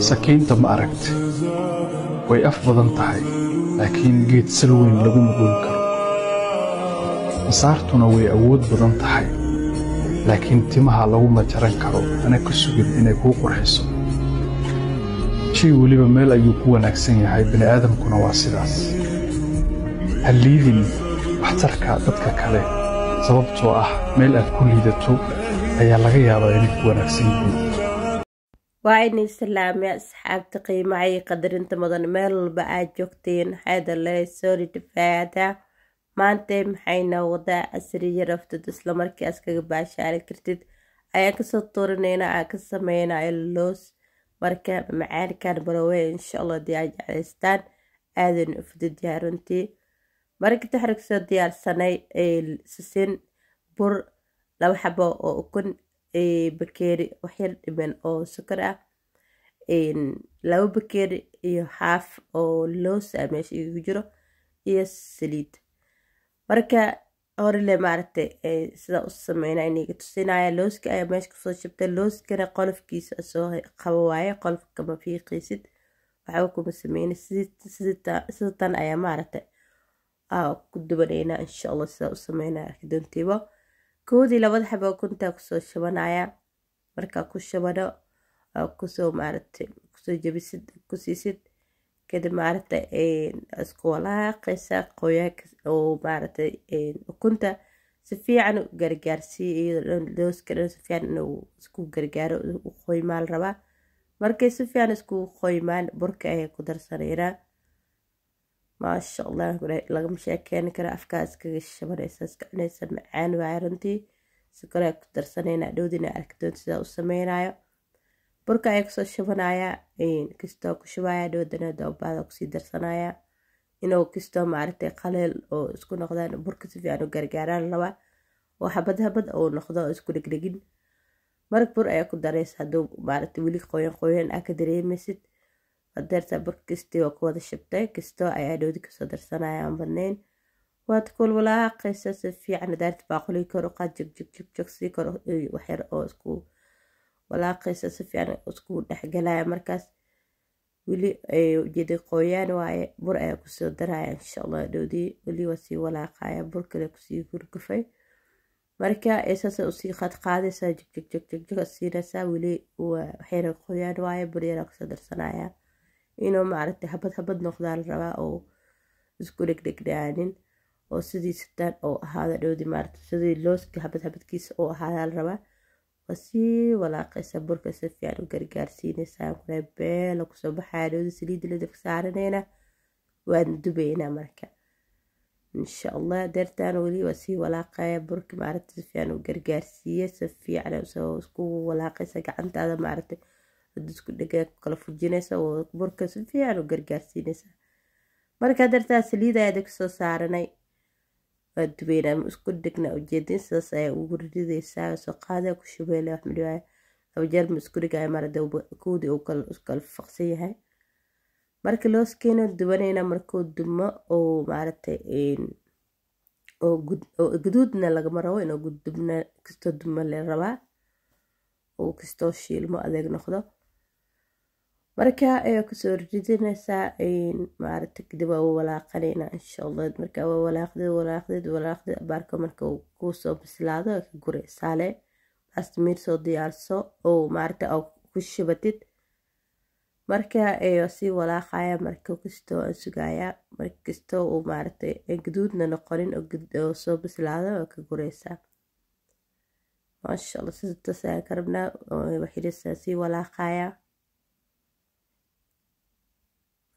sakiinta ma aragti way af badan tahay laakiin geed sal weyn lagu goyn karo masaartuna way awood badan tahay laakiin timaha lagu majaran karo ana ka sugin inay kuu qurxiso jii weliba meel ayuu ku wanaagsan yahay bini'aadamkuna waa sidaas ha liidin waxtarka dadka kale sababtoo ah meel aad ku liidato ayaa laga yaabaa inay ku wanaagsan yihiin waa in islaamia asxaabta qiimaha iyo qadarinta mudan meel walba aad joogtiin waxaada sori soori dhifaadaa maantay maxayna wadaa asriya raftid islamarkaas kaga baashaari kartid ayaan kasoo tuurinayna aan ka sameynayo loos marka macaankan barowe insha allah diyaar jeclaystaan aadan u fududyahay runtii marka taxrig soo diyaarsanay sisin bur laba xabo oo ukun bakeeri waxyar dhiman oo sokor ah labo bakeri iyo xaaf oo loosaa ah meesha igu jiro iyo saliid marka horele maaragta sidaa u sameynaya iniga tusinaya looska ayaa meesha kusoo shabtay looskana qolofkiisa soo qabo waaye qolofka ma fiiqaysid waxba kuma sameyna sida tan ayaa maaragta ah, ku dubanaynaa insha allah sidaa u sameynaya arki doontiibo koodii labada xaba kuntaa kusoo shabanaya markaa ku shabano kusoo maaragtay kusoo jabisid kusiisid kadib maaragta isku walaaqaysa qoyaanka oo maaragtay ukunta si fiican u gargaarsii iyadoo dhan looska si fiican inuu isku gargaaro u qoymaan rabaa markay si fiican isku qoymaan burka ayay ku darsanayraa maasha allah lagama sheekeeni kara afkaa iskaga shabanaysa iska cunaysa macaan waaya runtii sikoraa ku darsanayna dhowdina arkidoon sidaa u sameynayo burka ayaa kusoo shabanayaa kistoo ku shubaya dhowdana doobaada kusii darsanayaa inuu kistoo maaragtay qaleel oo isku noqdaan burka si fiican u gargaaraan laba oo habad habad uu noqdo oo isku dhegdhegin marag bur ayaa ku daraysa haduu maaragtay weli qoyan qoyan aa ka dareemaysid adeertaa barkistii oo ku wada shabtay kastoo ayaa dhowdi kasoo darsanaya aan badnayn waad kuul walaaqaysa si fiican adaarta baaquli kor u qaad jigjigjig sii kor waxyar oo isku walaaqaysa si fiican isku dhexgalaya markaas weli jeedi qooyaan waaye bur ayaa kusoo daraya insha allah adhowdii weli waa sii walaaqaya bur kale kusii gurgufay marka saas usii qadqaadaysaa jigjigjig jigjiga siinaysaa weli waxyar qooyaan waaye bur yara kusoo darsanaya inuu maaragtay habad habad noqdaa la rabaa oo isku dhegdhegdhaanin oo sidii sitaan oo ahaada dhowdi maaragtay sidii looska habad habadkiisa oo ahaadaa la rabaa waa sii walaaqaysa burka si fiican u gargaarsiinaysaa kuna beela kusoo baxaya dhowdi saliidda ladafka saaranayna waadna dubaynaa marka insha allah deertaan weli waa sii walaaqaya burka maarata si fiican u gargaarsiiya si fiican isku walaaqaysa gacantaada maaragtay dadku dhagaag ku kala fujinaysa oo burka si fiican u gargaarsiinaysa markaa dartaa saliida adag soo saaranay waa dubeynaa ma isku dhigna ujeedin sidaas ayaa ugu ridaysaa soo qaada ku shubeele waxmidhibaaya abajeer ma isku dhigaya marade kowdii uu kala faqsan yahay marka looskeena dubanayna markuu dumo oo maaragtay oo guduudna lagama rabo inuu gudubna kastoo dumo le rabaa oo kastoo shiilmo adeeg noqdo marka ayaa kusoo ridinaysaa maarata kadib waa walaaqanayna insha allah markaa waa walaaqdeed walaaqdeed walaaqdeed abaarka marka uu kusoo bislaado ka guraysaale baasta miir soo diyaarso oo maarata aa ku shibatid marka ayaa sii walaaqaya marka kastoo aan sugaaya markastoo uu maarata gaduudna noqonin oo soo bislaado oo ka gureysaa maasha allah sida ayaan ka rabnaa waxirisaa sii walaaqaya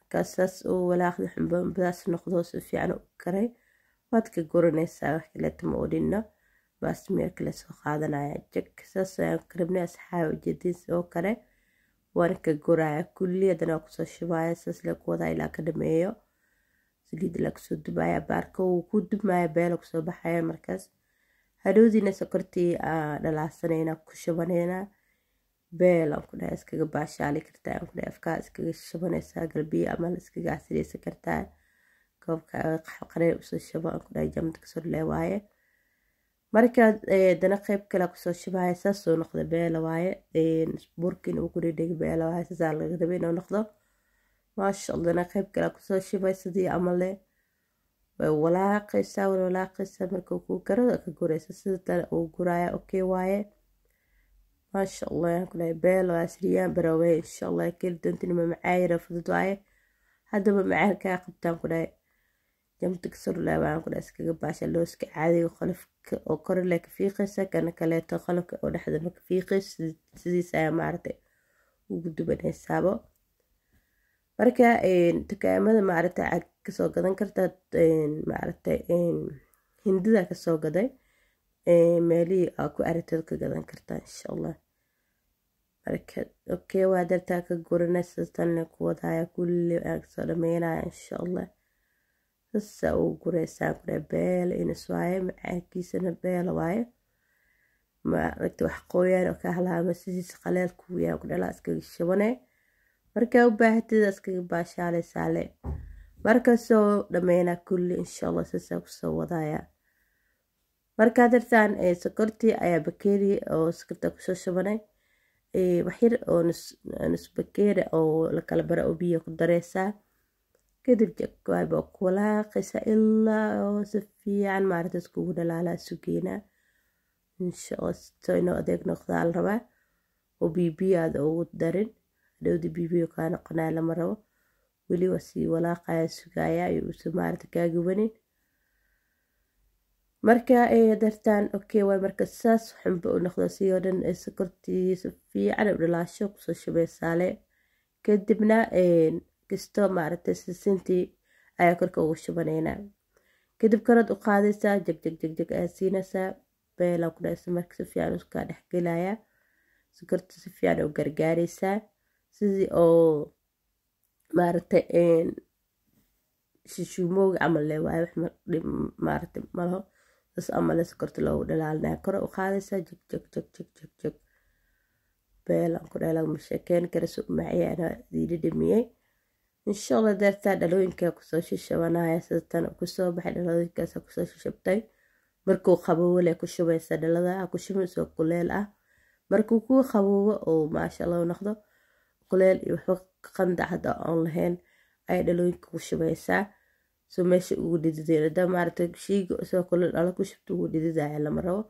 markaas saas oo walaaqda xumbaambadaas noqdo si fiican u karay waad ka guranaysaa wax kaleetama oo dhinna baas meel kale soo qaadanaya jag saas ayaan ka rabnay jadiis oo kale waan ka guraya kulli haddana waa kusoo shubaya saas la kuwadaa ilaa ka dhameeyo saliid ilaa kusoo dubaya baarka wuu ku dubmaya beela kusoo baxaya markaas hadhowdiina sokortii dhalaasanayna ku shubanaynaa beel kudhaha iskaga baashaali kartaa ku kudhaha afkaa iskaga shabanaysaa galbiya amal iskaga casireysan kartaa goobka qareer usoo shabo aan kudhaha jamda kasoo dhalee waaye markaa eh, dana qeyb kale kusoo shabahaya saas noqda beela waaye burkin uu kudhedhega beela waaye saasaa laga rabay inuu noqdo maasha dana qeyb kale kusoo shabay sidii amale way walaaqaysaa way walaaqaysaa marka kuu garo ka guraysa sida tana uu guraya okay waaye maasha allah kulay beel asriyaan baraaway insha allah keli doontin macaayira fudud waaye haddaba mamacaayir kaa qabtaan kudhahay jamta kasorulaabaan kudhaa iskaga baasha looska caadiga qolofka oo korale ka fiiqaysa kana kaleeto qolofka oo dhexdama ka fiiqaysa sidiis ayaa maaragtay ugu duban xisaabo marka dukaamada maaragtay kasoo gadan kartaa maaragtay hindidaa kasoo gaday meelihii aa ku aragteed ka gadan kartaa insha allah marka okee waa dartaa ka gurana sitanle ku wadaya kulli aan dhameynaya insha allah sasaa uu gureysaan kudha beela inis waaye macaankiisana beela waaye maaragta wax qooyaan oo ka halaama sidiisa qaleelku yaan ku dhalaa iskaga shabane markaa u baahateeda iskaga baashaaleysaale markasoo dhameynaa kulli insha allah sasaa kusoo wadaayaa markaad dartaan sokorti ayaa bakeri oo sokorta kusoo shubanay waxyar oo nusbakeera oo lakala bara oo biyo ku dareysaa kadib jawaaybaa ku walaaqaysaa ilaa oo si fiican maarata iskugu dhalaalaa sugeynaa inshasto inoo adeeg noqdaa la rabaa oo bibiyo ugu darin hadhowdii bibiyo kaa noqonaa lama rabo weli waa sii walaaqaya sugaaya ayuu si maarata kaagubanin marka ay dartaan okay waa marka saas xunba u noqdo si oo dhan sokortii sifiican fiican u dhalaasho kusoo shubay kadibna kisto maaragtay sisintii ayaa korka ugu shubanaynaa kadib karood u qaadaysaa jegjeg jegjeg ayaa siinaysaa beelaa ku dhasa marka si fiican uskaa dhexgelaya sokorta si u gargaaraysaa sidii oo maaragtay shishuumooga camal le waayo wax maaragtay malaho bas amale sokorta loogu dhalaalnaa kore u qaadaysaa jegjeg jegjeg jegjeg beelan ku dheela mashakeyn kara su maacya dhimiyey insha allah daartaa dhalooyinka kusoo shishabanaya sidatan kusoo baxay dhalooyinkaas kusoo shishabtay markuu qabowole ku shubaysa dhalada ku shubaysoo kuleel ah markuu kuu qaboobo oo maasha allah noqdo kuleel iyo waxba qandac hadda oon lahayn ayay dhalooyinka ku shubaysaa soo meesha ugu dhididay hadaa maarata shiiga soo kale dhalo ku shubta ugu dhididaya lama rabo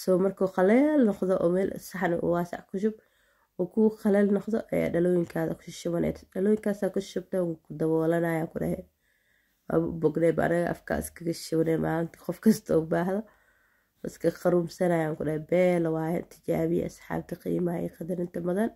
soo markuu qaleel noqdo oo meel saxan u waasac ku shub oo kuu qaleel noqdo ayaa dhalooyinkaada kushushubanaya dhalooyinkaasaa ku shubtaa ku daboolanaya ku dhahe bognayb anaga afkaa iskaga shubanay maalinta qof kasta u baahdo iska qarumsanayaan ku dhahe beela waaye tijaabiya asxaabta qiimaha iyo qadarinta mudan